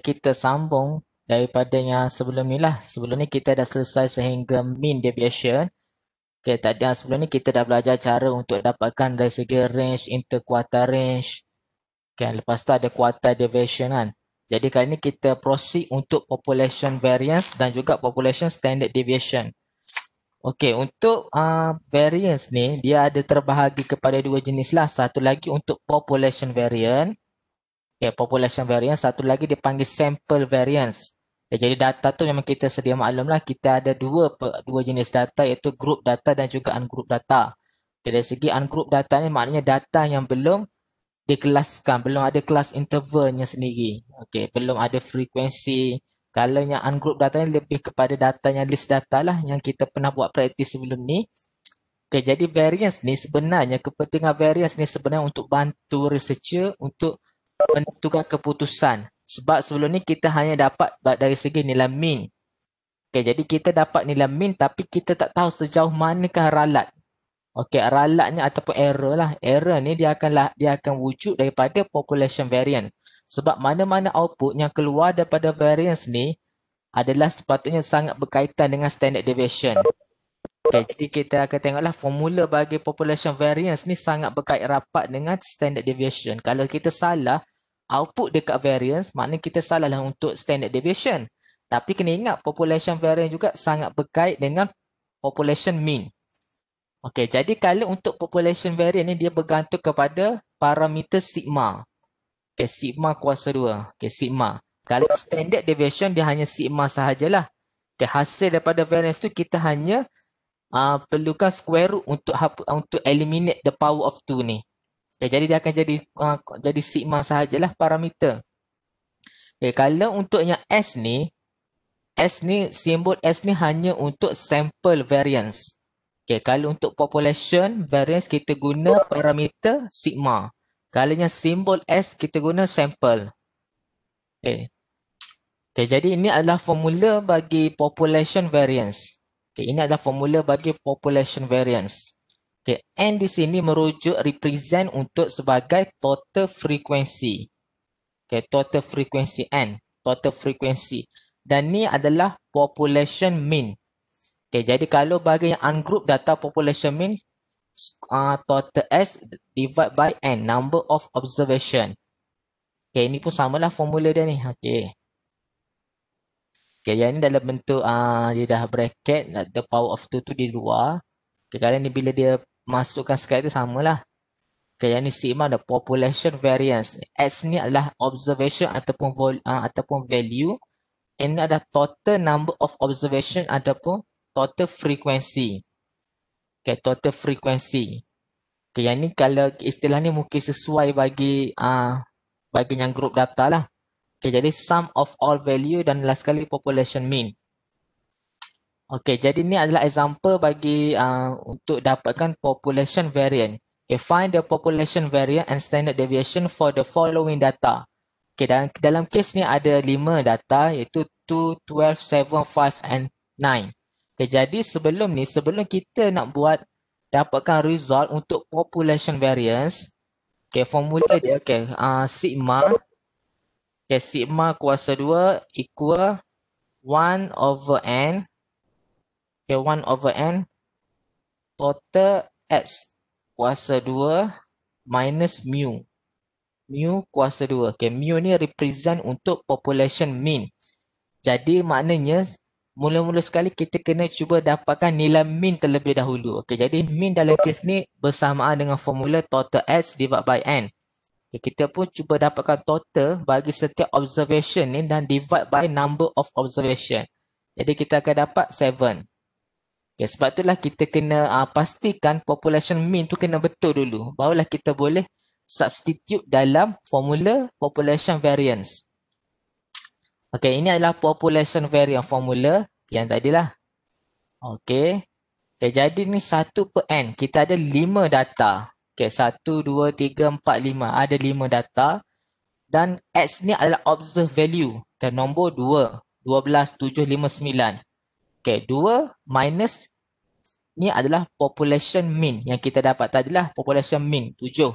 kita sambung daripada yang sebelum ni lah. Sebelum ni kita dah selesai sehingga mean deviation. Okay, tadi yang sebelum ni kita dah belajar cara untuk dapatkan dari segi range, interquarter range. Okay, lepas tu ada quarter deviation kan. Jadi kali ni kita proceed untuk population variance dan juga population standard deviation. Okay, untuk uh, variance ni dia ada terbahagi kepada dua jenis lah. Satu lagi untuk population variance Okay, ya, population variance. Satu lagi dipanggil sample variance. Okay, ya, jadi data tu memang kita sedia maklumlah kita ada dua dua jenis data iaitu group data dan juga ungroup data. Jadi dari segi ungroup data ni maknanya data yang belum dikelaskan, belum ada kelas intervalnya sendiri. Okey, belum ada frekuensi. Kalau yang ungroup data ni lebih kepada datanya list data lah yang kita pernah buat praktis sebelum ni. Okey, jadi variance ni sebenarnya, kepentingan variance ni sebenarnya untuk bantu researcher untuk menentukan keputusan. Sebab sebelum ni kita hanya dapat dari segi nilai min. Okay, jadi kita dapat nilai min tapi kita tak tahu sejauh manakah ralat. Okey, ralatnya ataupun error lah. Error ni dia akan lah dia akan wujud daripada population variant. Sebab mana-mana output yang keluar daripada variance ni adalah sepatutnya sangat berkaitan dengan standard deviation. Okay, jadi kita akan tengoklah formula bagi population variance ni sangat berkait rapat dengan standard deviation. Kalau kita salah, output dekat variance maknanya kita salahlah untuk standard deviation. Tapi kena ingat population variance juga sangat berkait dengan population mean. Okey, jadi kalau untuk population variance ni dia bergantung kepada parameter sigma. Okey, sigma kuasa 2. Okey, sigma. Kalau standard deviation dia hanya sigma sahajalah. Okey, hasil daripada variance tu kita hanya uh, perlukan square root untuk untuk eliminate the power of 2 ni. Okay, eh, jadi dia akan jadi uh, jadi sigma sajalah parameter. Okay, eh, kalau untuk yang S ni, S ni simbol S ni hanya untuk sample variance. Okay, kalau untuk population variance kita guna parameter sigma. Kalau yang simbol S kita guna sample. Okay. Eh, okay, jadi ini adalah formula bagi population variance. Okay, ini adalah formula bagi population variance. Okay, N di sini merujuk represent untuk sebagai total frequency. Okay, total frequency N. Total frequency. Dan ni adalah population mean. Okay, jadi kalau bagi yang ungroup data population mean, uh, total S divide by N, number of observation. Okay, ini pun samalah formula dia ni. Okay. Okay, yang ni dalam bentuk uh, dia dah bracket, the power of 2 tu di luar. Okay, kalau ni bila dia masukkan sekali itu samalah. Okay, yang ni sigma ada population variance. X ni adalah observation ataupun vol, uh, ataupun value. N adalah total number of observation ataupun total frequency. Okay, total frequency. Okay, yang ni kalau istilah ni mungkin sesuai bagi uh, ah, bagi yang group data lah. Okay, jadi sum of all value dan last kali population mean. Okay, jadi ni adalah example bagi uh, untuk dapatkan population variant. Okay, find the population variant and standard deviation for the following data. Okay, dan dalam case ni ada lima data iaitu 2, 12, 7, 5 and 9. Okay, jadi sebelum ni, sebelum kita nak buat dapatkan result untuk population variance, okay, formula dia okay, uh, sigma okay, sigma kuasa 2 equal 1 over n Okay, 1 over n total x kuasa 2 minus mu. Mu kuasa 2. Okay, mu ni represent untuk population mean. Jadi maknanya mula-mula sekali kita kena cuba dapatkan nilai mean terlebih dahulu. Okay, jadi mean dalam kes ni bersamaan dengan formula total x divided by n. Okay, kita pun cuba dapatkan total bagi setiap observation ni dan divide by number of observation. Jadi kita akan dapat 7. Okay, ya, sebab itulah kita kena uh, pastikan population mean tu kena betul dulu. Barulah kita boleh substitute dalam formula population variance. Okay, ini adalah population variance formula yang tadilah. Okay. okay, jadi ni 1 per N. Kita ada 5 data. Okay, 1, 2, 3, 4, 5. Ada 5 data. Dan X ni adalah observed value. Okay, nombor 2. 12, 7, 5, 9. Okay, 2 minus ni adalah population mean yang kita dapat tadi lah population mean tujuh.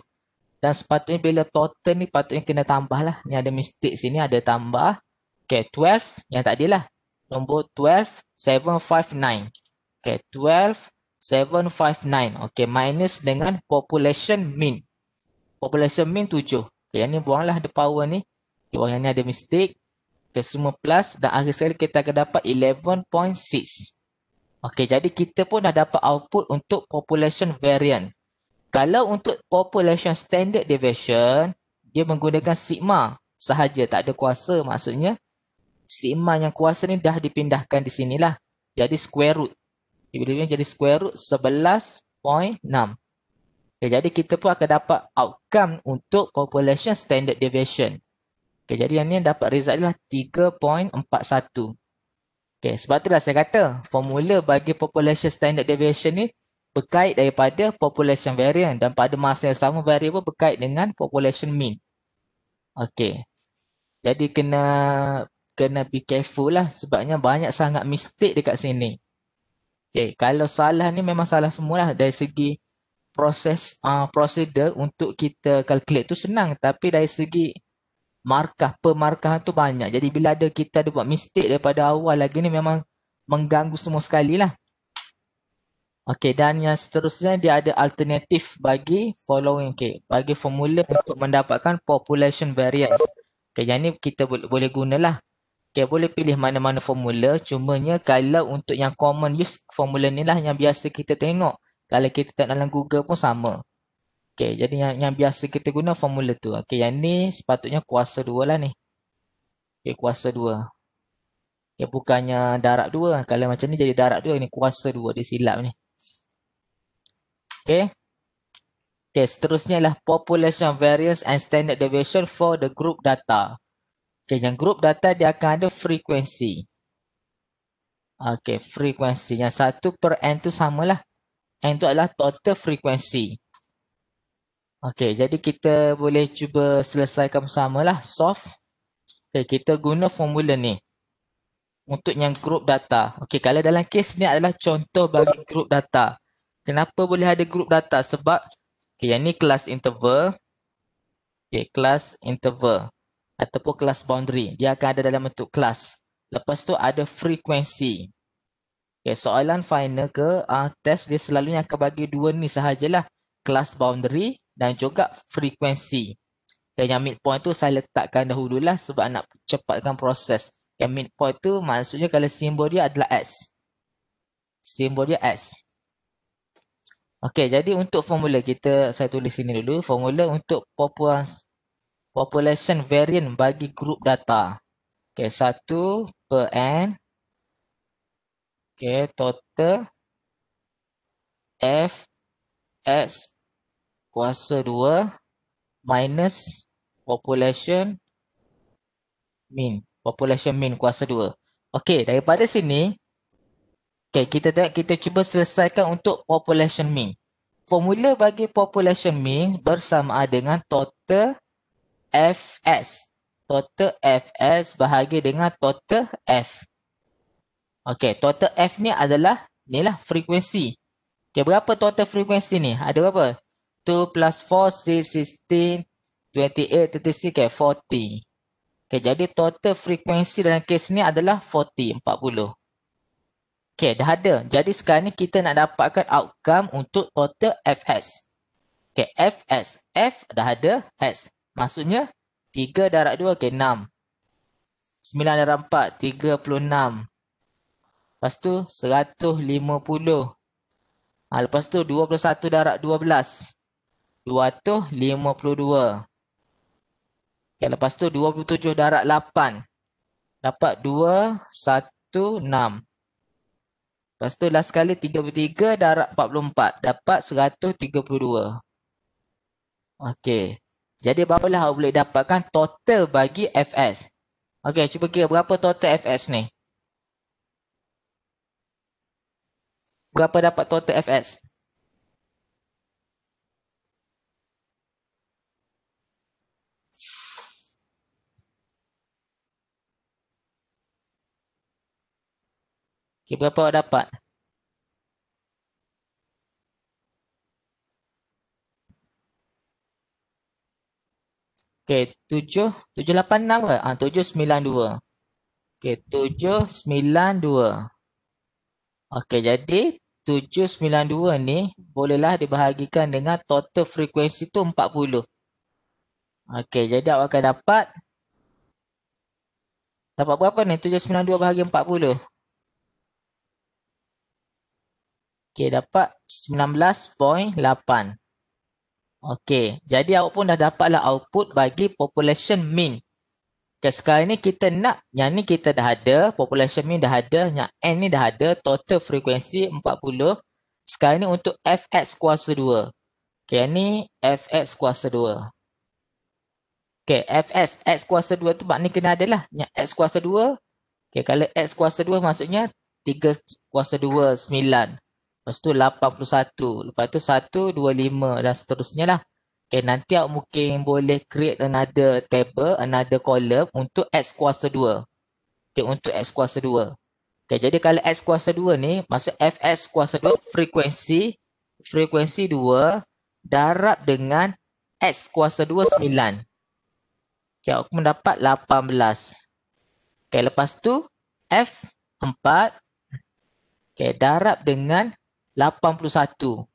Dan sepatutnya bila total ni patutnya kena tambah lah. Ni ada mistake sini ada tambah. Okay, 12 yang tadi lah. Nombor 12, 7, 5, 9. Okay, 12, 7, 5, 9. Okay, minus dengan population mean. Population mean 7. Okay, yang ni buanglah the power ni. Di yang ni ada mistake. Kita semua plus dan akhir sekali kita akan dapat 11.6. Okey, jadi kita pun dah dapat output untuk population variant. Kalau untuk population standard deviation, dia menggunakan sigma sahaja, tak ada kuasa maksudnya. Sigma yang kuasa ni dah dipindahkan di sinilah. Jadi square root. Ibu-ibu jadi square root 11.6. Okay, jadi kita pun akan dapat outcome untuk population standard deviation. Okay, jadi yang ni dapat result adalah 3.41. Okay, sebab itulah saya kata formula bagi population standard deviation ni berkait daripada population variance dan pada masa yang sama variable berkait dengan population mean. Okay. Jadi kena kena be careful lah sebabnya banyak sangat mistake dekat sini. Okay, kalau salah ni memang salah semualah dari segi proses uh, prosedur untuk kita calculate tu senang tapi dari segi markah pemarkahan tu banyak. Jadi bila ada kita ada buat mistake daripada awal lagi ni memang mengganggu semua sekali lah. Okey dan yang seterusnya dia ada alternatif bagi following okay. bagi formula untuk mendapatkan population variance. Okey yang ni kita boleh boleh gunalah. Okey boleh pilih mana-mana formula Cuma nya kalau untuk yang common use formula ni lah yang biasa kita tengok. Kalau kita tak dalam Google pun sama. Okey, jadi yang, yang biasa kita guna formula tu. Okey, yang ni sepatutnya kuasa 2 lah ni. Okey, kuasa 2. Okey, bukannya darab 2. Kalau macam ni jadi darab 2, ni kuasa 2. Dia silap ni. Okey. Okey, seterusnya ialah population variance and standard deviation for the group data. Okey, yang group data dia akan ada frequency. Okey, frequency. Yang satu per N tu samalah. N tu adalah total frequency. Okey, jadi kita boleh cuba selesaikan bersama lah. Soft. Okey, kita guna formula ni. Untuk yang group data. Okey, kalau dalam kes ni adalah contoh bagi group data. Kenapa boleh ada group data? Sebab, okey, yang ni kelas interval. Okey, kelas interval. Ataupun kelas boundary. Dia akan ada dalam bentuk kelas. Lepas tu ada frequency. Okey, soalan final ke uh, test dia selalunya akan bagi dua ni sahajalah. Kelas boundary dan juga frekuensi. Dan yang midpoint tu saya letakkan dahulu lah sebab nak cepatkan proses. Yang midpoint tu maksudnya kalau simbol dia adalah S. Simbol dia S. Okey, jadi untuk formula kita, saya tulis sini dulu. Formula untuk population variant bagi grup data. Okey, 1 per N. Okey, total F X kuasa 2 minus population mean. Population mean kuasa 2. Okey, daripada sini okey, kita tengok kita cuba selesaikan untuk population mean. Formula bagi population mean bersama dengan total fs. Total fs bahagi dengan total f. Okey, total f ni adalah ni lah frekuensi. Okey, berapa total frekuensi ni? Ada berapa? 2 plus 4 say 16 28 36 okay 40 okay jadi total frekuensi dalam kes ni adalah 40 40 okay dah ada jadi sekarang ni kita nak dapatkan outcome untuk total fs okay fs f dah ada s maksudnya 3 darab 2 okay 6 9 darab 4 36 lepas tu 150 ha, lepas tu 21 darab 12 252. Okay, lepas tu 27 darat 8. Dapat 216. Lepas tu last sekali 33 darat 44. Dapat 132. Okey. Jadi barulah awak boleh dapatkan total bagi FS. Okey, cuba kira berapa total FS ni. Berapa dapat total FS? Okey, berapa awak dapat? Okey, 7 786 ke? Ah 792. Okey, 792. Okay, jadi 792 ni bolehlah dibahagikan dengan total frekuensi tu 40. Okay, jadi awak akan dapat dapat berapa ni 792 bahagi 40? Okey, dapat 19.8. Okey, jadi awak pun dah dapatlah output bagi population mean. Okay, sekarang ni kita nak, yang ni kita dah ada, population mean dah ada, yang N ni dah ada, total frekuensi 40. Sekarang ni untuk FX kuasa 2. Okay, ni FX kuasa 2. Okey, FX, X kuasa 2 tu maknanya kena ada lah. Yang X kuasa 2, okay, kalau X kuasa 2 maksudnya 3 kuasa 2, 9. Lepas tu 81. Lepas tu 1, 2, 5 dan seterusnya lah. Okay, nanti awak mungkin boleh create another table, another column untuk X kuasa 2. Okay, untuk X kuasa 2. Okay, jadi kalau X kuasa 2 ni, maksud FX kuasa 2, frekuensi, frekuensi 2 darab dengan X kuasa 2, 9. Okay, aku mendapat 18. Okay, lepas tu F4 okay, darab dengan 81.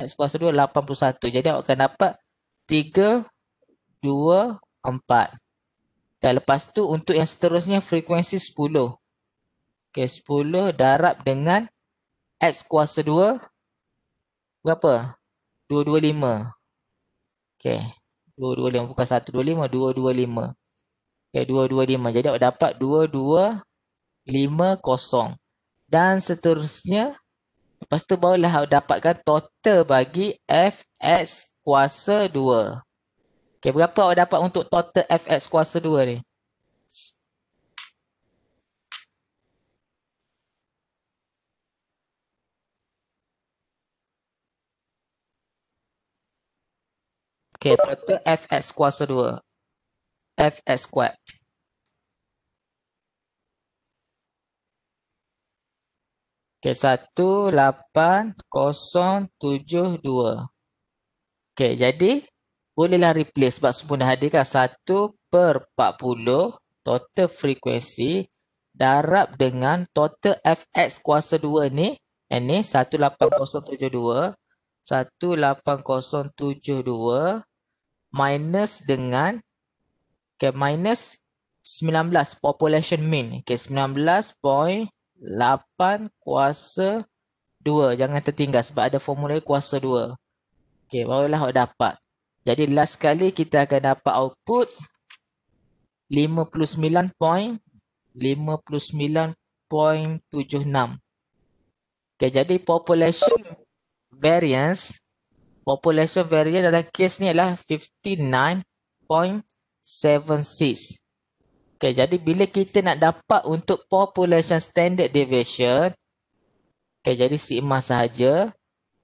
X kuasa 2 81. Jadi awak akan dapat 3, 2, 4. Dan lepas tu untuk yang seterusnya frekuensi 10. okay 10 darab dengan X kuasa 2. Berapa? okay 225. Okey. 225 bukan okay 225. Okey 225. Jadi awak dapat 2250. Dan seterusnya Lepas tu barulah dapatkan total bagi fx kuasa 2. Okey, berapa awak dapat untuk total fx kuasa 2 ni? Okey, total fx kuasa 2. fx squared. Okey, 18072. Okey, jadi bolehlah replace sebab semua dah ada kan. 1 per 40 total frekuensi darab dengan total fx kuasa 2 ni. And ni 18072. 18072 minus dengan okay, minus 19 population mean. Okay, 19 point 8 kuasa 2. Jangan tertinggal sebab ada formula kuasa 2. Okey, barulah awak dapat. Jadi last sekali kita akan dapat output point 59.59.76. Okey, jadi population variance population variance dalam kes ni adalah 59.76. Okay, jadi bila kita nak dapat untuk population standard deviation, okay, jadi sigma sahaja,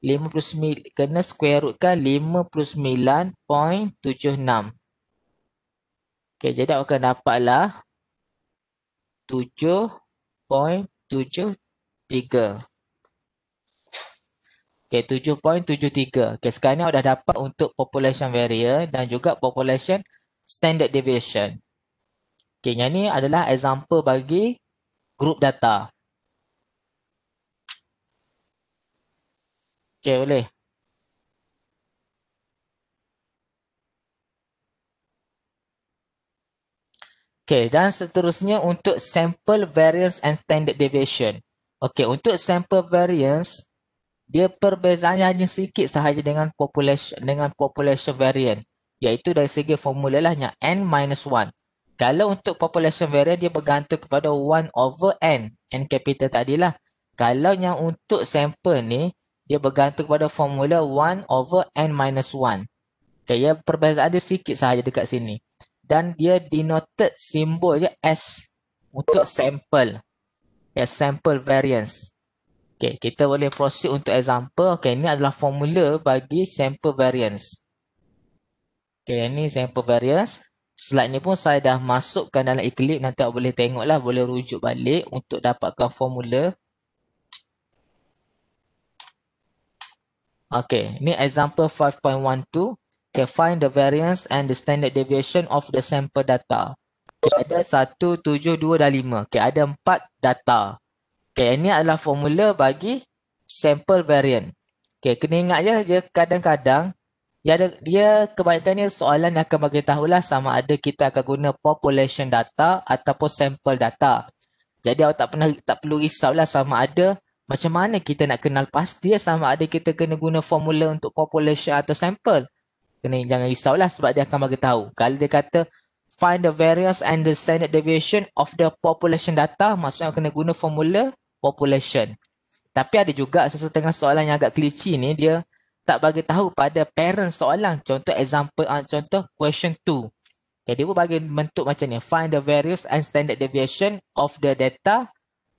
59, kena square rootkan 59.76. Okay, jadi awak akan dapatlah 7.73. Okay, 7.73. Okay, sekarang ni awak dah dapat untuk population variant dan juga population standard deviation. Okay, yang ni adalah example bagi group data. Okay, boleh. Okay, dan seterusnya untuk sample variance and standard deviation. Okay, untuk sample variance, dia perbezaannya hanya sedikit sahaja dengan population dengan population variance, Iaitu dari segi formula lah, N minus 1. Kalau untuk population variance dia bergantung kepada 1 over n. N capital lah. Kalau yang untuk sampel ni dia bergantung kepada formula 1 over n minus 1. Okay, ya, perbezaan dia sikit sahaja dekat sini. Dan dia denoted simbol je S untuk sample. Ya, sample variance. Okay, kita boleh proceed untuk example. Okay, ini adalah formula bagi sample variance. Okay, ini sample variance slide ni pun saya dah masukkan dalam Eclipse nanti awak boleh tengoklah boleh rujuk balik untuk dapatkan formula Okay, ni example 5.12 Okay, find the variance and the standard deviation of the sample data Okay, ada 1, 7, 2 dan 5 Okay, ada 4 data Okay, ini adalah formula bagi sample variance. Okay, kena ingat je, kadang-kadang dia ada dia kebanyakannya soalan yang akan bagi tahulah sama ada kita akan guna population data ataupun sample data. Jadi awak tak pernah tak perlu risaulah sama ada macam mana kita nak kenal pasti sama ada kita kena guna formula untuk population atau sample. Kena jangan risaulah sebab dia akan bagi tahu. Kalau dia kata find the variance and the standard deviation of the population data maksudnya kena guna formula population. Tapi ada juga sesetengah soalan yang agak glitchy ni dia tak bagi tahu pada parent soalan contoh example uh, contoh question 2 okay, dia pun bagi bentuk macam ni find the various and standard deviation of the data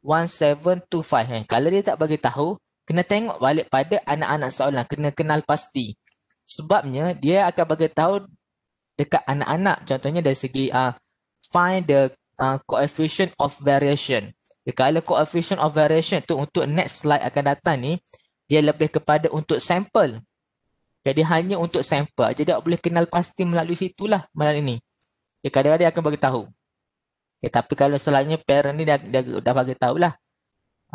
1725 eh. kalau dia tak bagi tahu kena tengok balik pada anak-anak soalan kena kenal pasti sebabnya dia akan bagi tahu dekat anak-anak contohnya dari segi uh, find the uh, coefficient of variation kalau coefficient of variation tu untuk next slide akan datang ni dia lebih kepada untuk sampel. Jadi hanya untuk sampel. Jadi tak boleh kenal pasti melalui situlah malam ini. Dia kadang-kadang akan bagi tahu. Okay, tapi kalau selainnya parent ni dah, dah, dah bagi tahu lah.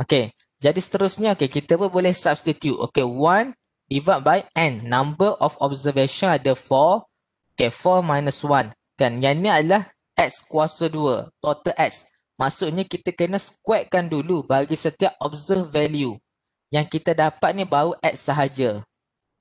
Okay. Jadi seterusnya okay, kita pun boleh substitute. Okay. One divided by n. Number of observation ada four. Okay. Four minus one. Kan. Yang ni adalah x kuasa dua. Total x. Maksudnya kita kena squarekan dulu bagi setiap observe value yang kita dapat ni baru X sahaja.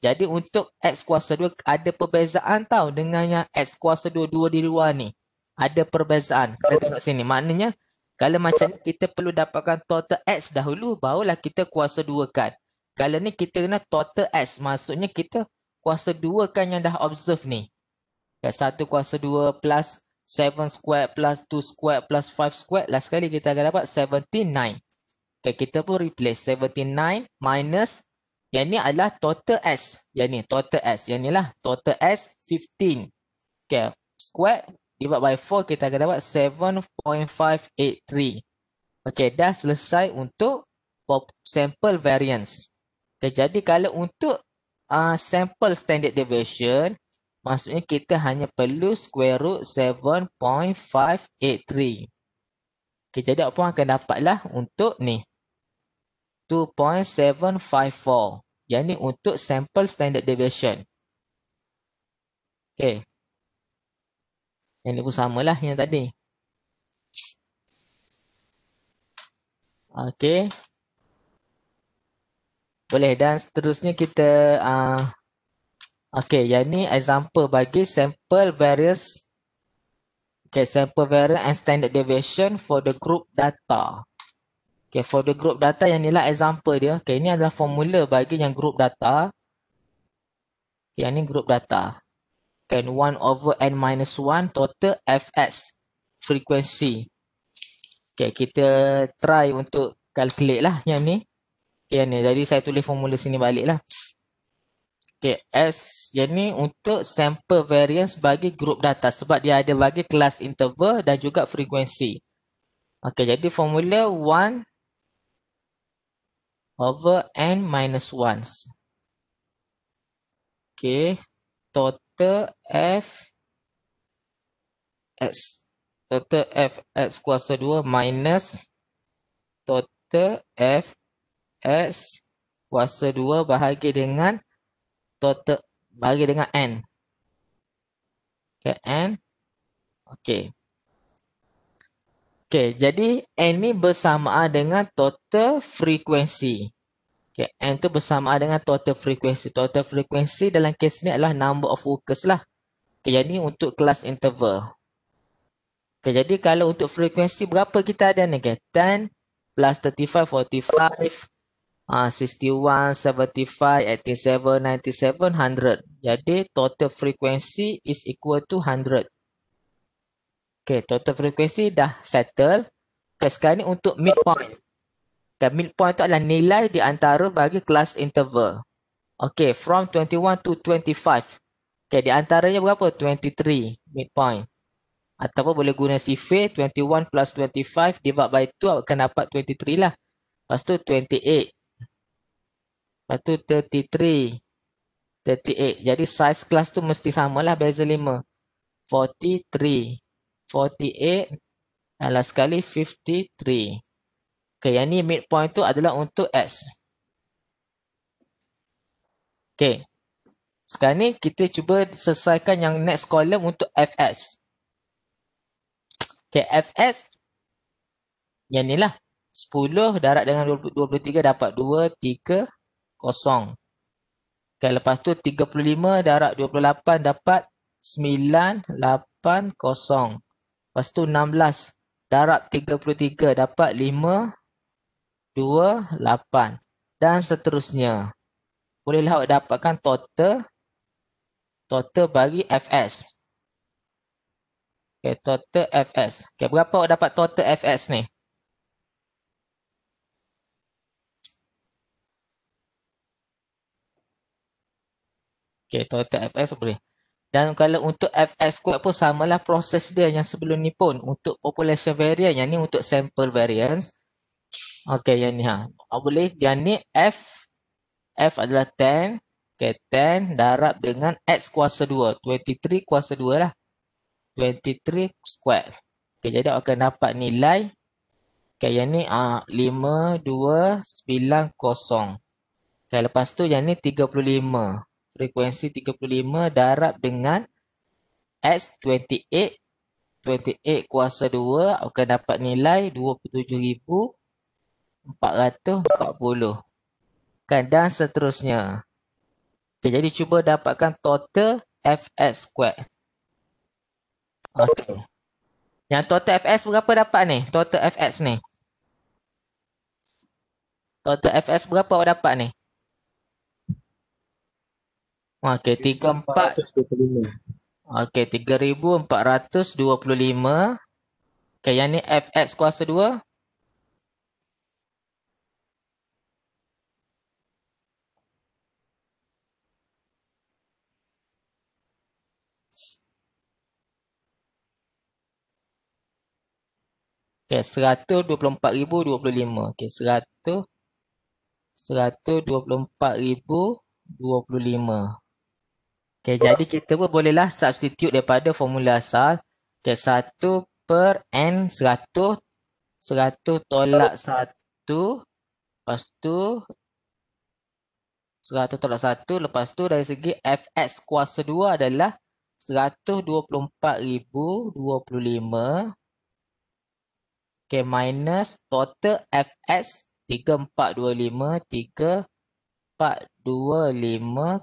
Jadi untuk X kuasa 2 ada perbezaan tau dengan yang X kuasa 2, 2 di luar ni. Ada perbezaan. Kita tengok sini. Maknanya kalau macam ni kita perlu dapatkan total X dahulu barulah kita kuasa 2 kan. Kalau ni kita kena total X maksudnya kita kuasa 2 kan yang dah observe ni. 1 kuasa 2 plus 7 square plus 2 square plus 5 square. Last kali kita akan dapat 17, 9. Okay, kita pun replace 79 minus yang ni adalah total S. Yang ni total S. Yang ni lah total S 15. Okay. Square divide by 4 kita akan dapat 7.583. Okay. Dah selesai untuk sample variance. Okay. Jadi kalau untuk uh, sample standard deviation. Maksudnya kita hanya perlu square root 7.583. Okay. Jadi apa pun akan dapatlah untuk ni. 7.583. 2.754 yang ni untuk sample standard deviation Okay yang ni pun samalah yang tadi Okay boleh dan seterusnya kita uh, okay yang ni example bagi sample various, okay sample variance and standard deviation for the group data Okay, for the group data yang ni example dia. Okay, ini adalah formula bagi yang group data. Yang ini group data. Okay, 1 over n minus 1 total fs. Frequency. Okay, kita try untuk calculate lah yang ni. Okay, yang ni. Jadi, saya tulis formula sini balik lah. Okay, S. Yang ni untuk sample variance bagi group data. Sebab dia ada bagi kelas interval dan juga frekuensi. Okay, jadi formula 1 over n minus 1. Okay, total f x total f x kuasa 2 minus total f x kuasa 2 bahagi dengan total bahagi dengan n. Okay, n. Okay. Okay, jadi N ni bersamaan dengan total frekuensi. Okay, N tu bersamaan dengan total frekuensi. Total frekuensi dalam kes ni adalah number of workers lah. Okay, jadi untuk kelas interval. Okay, jadi kalau untuk frekuensi berapa kita ada ni? Okay, 10 plus 35, 45, 61, 75, 87, 97, 100. Jadi total frekuensi is equal to 100. Okay, total frekuensi dah settle. Okay, sekarang ni untuk midpoint. Okay, midpoint tu adalah nilai di antara bagi class interval. Okay, from 21 to 25. Okay, di antaranya berapa? 23 midpoint. Ataupun boleh guna CFA 21 plus 25 divide by 2 akan dapat 23 lah. Lepas tu 28. Lepas tu 33. 38. Jadi size kelas tu mesti samalah beza 5. 43. 48 Last sekali 53 Okay yang ni midpoint tu adalah untuk S Okay Sekarang ni kita cuba selesaikan yang next column untuk FS Okay FS Yang ni lah 10 darat dengan 23 dapat 2, 3 kosong. Okay, lepas tu 35 darab 28 dapat 9, 8, kosong. Lepas tu 16 darab 33 dapat 5, 2, 8 dan seterusnya. Bolehlah awak dapatkan total total bagi FS. Okay, total FS. Okay, berapa awak dapat total FS ni? Okay, total FS boleh. Dan kalau untuk FS squared pun samalah proses dia yang sebelum ni pun untuk population variance yang ni untuk sample variance. Okey yang ni ha. Ah, boleh yang ni F F adalah 10. Okey 10 darab dengan X kuasa 2. 23 kuasa 2 lah. 23 squared. Okey jadi akan dapat nilai Okay, yang ni uh, 5, 2, 9, 0. Okay, lepas tu yang ni 35 frekuensi 35 darab dengan X28 28 kuasa 2 akan dapat nilai 27,440 kan dan seterusnya okay, jadi cuba dapatkan total fs squared okay. yang total fs berapa dapat ni total fs ni total fs berapa awak dapat ni Okey, tiga empat. Okey, tiga ribu empat ratus dua puluh lima. Okey, yang ni fx kuasa dua. Okey, seratus dua puluh empat ribu dua puluh lima. Okey, seratus. Seratus dua puluh empat ribu dua puluh lima. Okay, jadi kita pun bolehlah substitute daripada formula asal. Okay, 1 per N 100. 100 tolak 1. Lepas tu. 100 tolak 1. Lepas tu dari segi Fx kuasa 2 adalah 124,025. Okay, minus total Fx 3425. 3425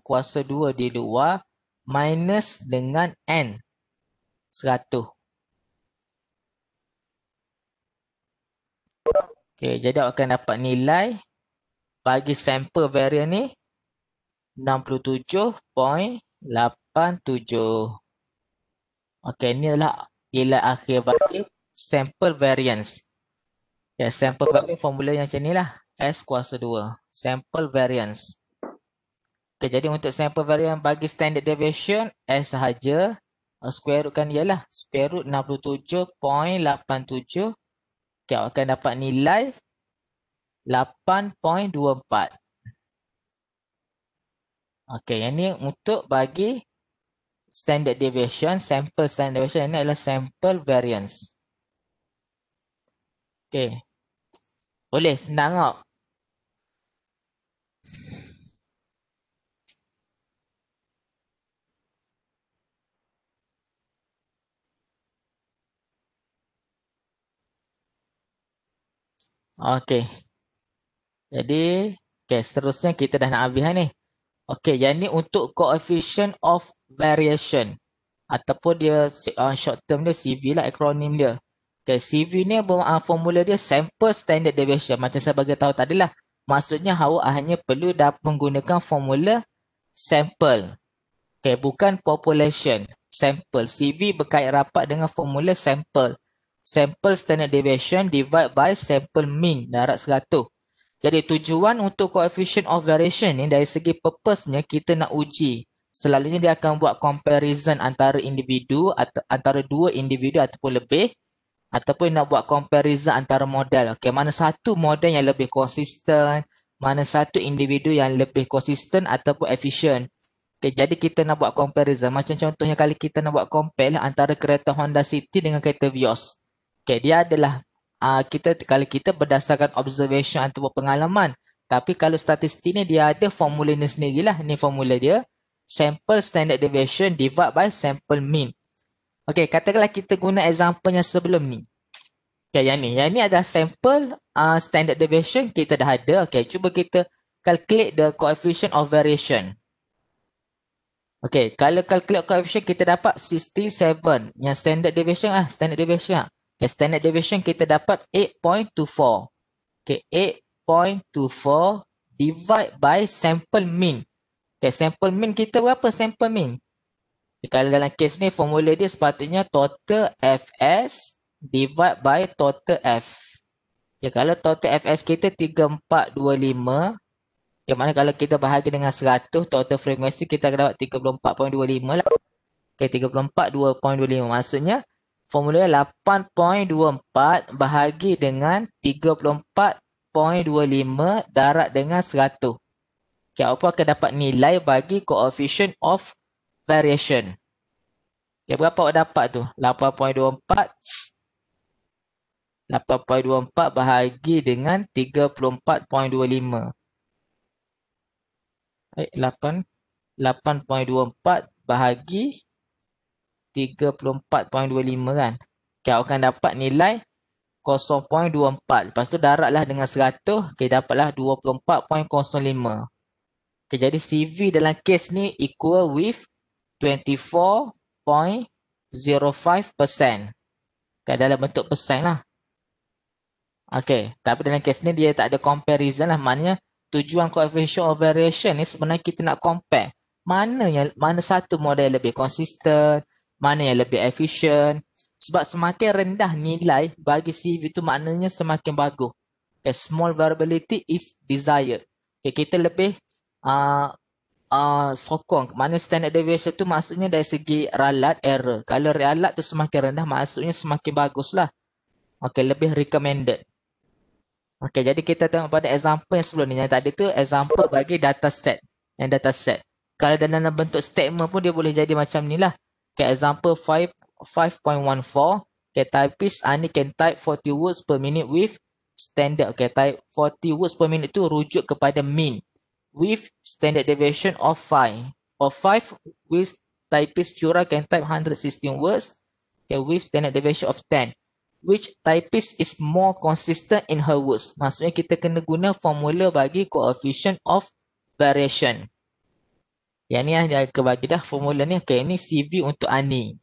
kuasa 2 di luar minus dengan n 100. Okay, jadi awak akan dapat nilai bagi sampel varian ni 67.87. Okey, ni adalah nilai akhir bagi sample variance. Ya, okay, sample bagi formula yang macam ni lah. S kuasa 2. Sample variance. Okay, jadi untuk sample variance bagi standard deviation S sahaja uh, square root kan ialah square root 67.87 okay, awak akan dapat nilai 8.24 Okey, yang ni untuk bagi standard deviation, sample standard deviation ini adalah sample variance. Okey. Boleh senang tak? Okay, Jadi, okay, seterusnya kita dah nak habis lah ni. Okay, yang ni untuk coefficient of variation. Ataupun dia uh, short term dia CV lah, akronim dia. Okay, CV ni uh, formula dia sample standard deviation. Macam saya bagi tahu tadi lah. Maksudnya awak hanya perlu dah menggunakan formula sample. Okay, bukan population. Sample. CV berkait rapat dengan formula sample sample standard deviation divide by sample mean darat 100. Jadi tujuan untuk coefficient of variation ni dari segi purpose-nya kita nak uji. Selalunya dia akan buat comparison antara individu atau antara dua individu ataupun lebih ataupun nak buat comparison antara model. Okey, mana satu model yang lebih konsisten, mana satu individu yang lebih konsisten ataupun efficient. Okey, jadi kita nak buat comparison. Macam contohnya kali kita nak buat compare lah antara kereta Honda City dengan kereta Vios. Okay, dia adalah uh, kita kalau kita berdasarkan observation atau pengalaman. Tapi kalau statistik ni dia ada formula ni sendiri lah. Ni formula dia. Sample standard deviation divided by sample mean. Okay, katakanlah kita guna example yang sebelum ni. Okay, yang ni. Yang ni adalah sample uh, standard deviation kita dah ada. Okay, cuba kita calculate the coefficient of variation. Okay, kalau calculate coefficient kita dapat 67 yang standard deviation ah, standard deviation ah. The standard deviation kita dapat 8.24. Okay, 8.24 divide by sample mean. Okay, sample mean kita berapa sample mean? Kalau dalam kes ni formula dia sepatutnya total FS divide by total F. Ya, kalau total FS kita 3425. Yang mana kalau kita bahagi dengan 100 total frekuensi kita akan dapat 34.25 lah. Okay, 34.25 maksudnya formula 8.24 bahagi dengan 34.25 darat dengan 100. Okey, apa akan dapat nilai bagi coefficient of variation? Okey, berapa awak dapat tu? 8.24 8.24 bahagi dengan 34.25. 8 8.24 bahagi 34.25 kan. Okay, awak akan dapat nilai 0.24. Lepas tu daratlah dengan 100. Okay, dapatlah 24.05. Okay, jadi CV dalam kes ni equal with 24.05%. Okay, dalam bentuk persen lah. Okay, tapi dalam kes ni dia tak ada comparison lah. Maknanya tujuan coefficient of variation ni sebenarnya kita nak compare. Mana, yang, mana satu model lebih konsisten, mana yang lebih efisien sebab semakin rendah nilai bagi CV tu maknanya semakin bagus okay, small variability is desired okay, kita lebih uh, uh, sokong mana standard deviation tu maksudnya dari segi ralat error kalau ralat tu semakin rendah maksudnya semakin bagus lah okay, lebih recommended Okey, jadi kita tengok pada example yang sebelum ni yang tadi tu example bagi data set yang data set kalau dalam bentuk statement pun dia boleh jadi macam ni lah Okay, example 5.14. Okay, typist Ani can type 40 words per minute with standard. Okay, type 40 words per minute tu rujuk kepada mean with standard deviation of 5. Of 5, with typist Jura can type 116 words okay, with standard deviation of 10. Which typist is more consistent in her words? Maksudnya kita kena guna formula bagi coefficient of variation. Yang ni dia akan bagi dah formula ni. Okay, ni CV untuk Ani.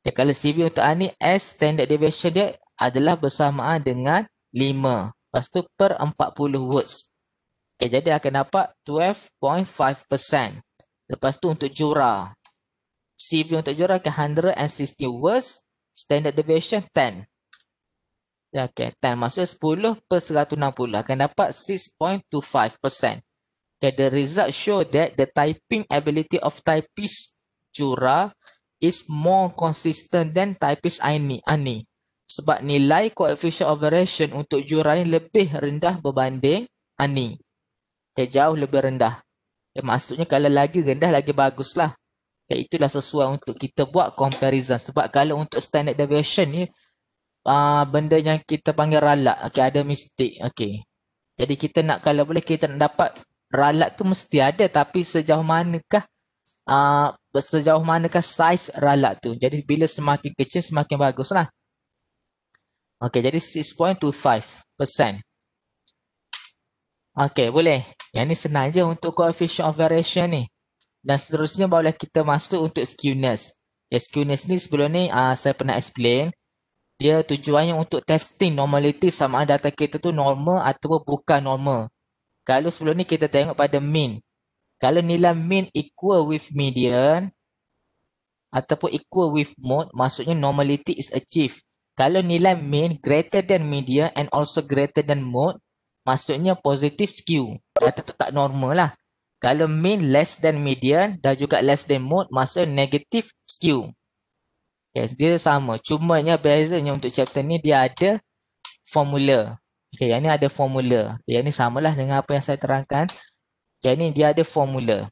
Okay, kalau CV untuk Ani, S standard deviation dia adalah bersamaan dengan 5. Lepas tu per 40 words. Okay, jadi akan dapat 12.5%. Lepas tu untuk jura. CV untuk jura akan 160 words. Standard deviation 10. Okay, 10 maksudnya 10 per 160 akan dapat 6.25% that the result show that the typing ability of typist Jura is more consistent than typist Aini. Ani. Sebab nilai coefficient of variation untuk Jura ni lebih rendah berbanding Ani. Dia jauh lebih rendah. Ya, maksudnya kalau lagi rendah lagi baguslah. Dan itulah sesuai untuk kita buat comparison. Sebab kalau untuk standard deviation ni uh, benda yang kita panggil ralak. Okay, ada mistake. Okay. Jadi kita nak kalau boleh kita nak dapat ralat tu mesti ada tapi sejauh manakah uh, sejauh manakah saiz ralat tu. Jadi bila semakin kecil semakin baguslah. Okey jadi 6.25%. Okey boleh. Yang ni senang je untuk coefficient of variation ni. Dan seterusnya boleh kita masuk untuk skewness. Ya, skewness ni sebelum ni uh, saya pernah explain. Dia tujuannya untuk testing normality sama ada data kita tu normal atau bukan normal. Kalau sebelum ni kita tengok pada mean. Kalau nilai mean equal with median ataupun equal with mode, maksudnya normality is achieved. Kalau nilai mean greater than median and also greater than mode, maksudnya positive skew ataupun tak normal lah. Kalau mean less than median dan juga less than mode, maksudnya negative skew. Okay, dia sama. Cumanya bezanya untuk chapter ni dia ada formula. Okay, yang ni ada formula. Okay, yang ni samalah dengan apa yang saya terangkan. Okay, yang ni dia ada formula.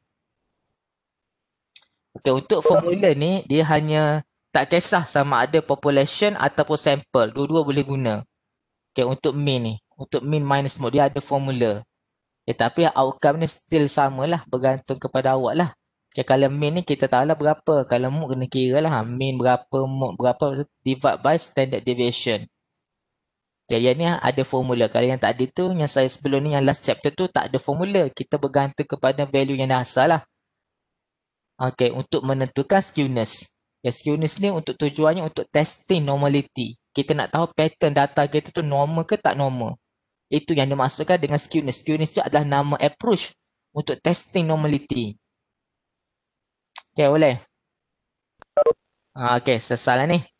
Okay, untuk formula ni, dia hanya tak kisah sama ada population ataupun sample. Dua-dua boleh guna. Okay, untuk mean ni. Untuk mean minus mode, dia ada formula. Okay, tapi outcome ni still samalah bergantung kepada awak lah. Okay, kalau mean ni kita tahu lah berapa. Kalau mode kena kira lah. Ha, mean berapa, mode berapa, divide by standard deviation. Jadi ni ada formula. Kalau yang tak ada tu, yang saya sebelum ni, yang last chapter tu tak ada formula. Kita bergantung kepada value yang dah asal lah. Okay, untuk menentukan skewness. Ya, skewness ni untuk tujuannya untuk testing normality. Kita nak tahu pattern data kita tu normal ke tak normal. Itu yang dimaksudkan dengan skewness. Skewness tu adalah nama approach untuk testing normality. Okay, boleh? Okay, sesalah ni.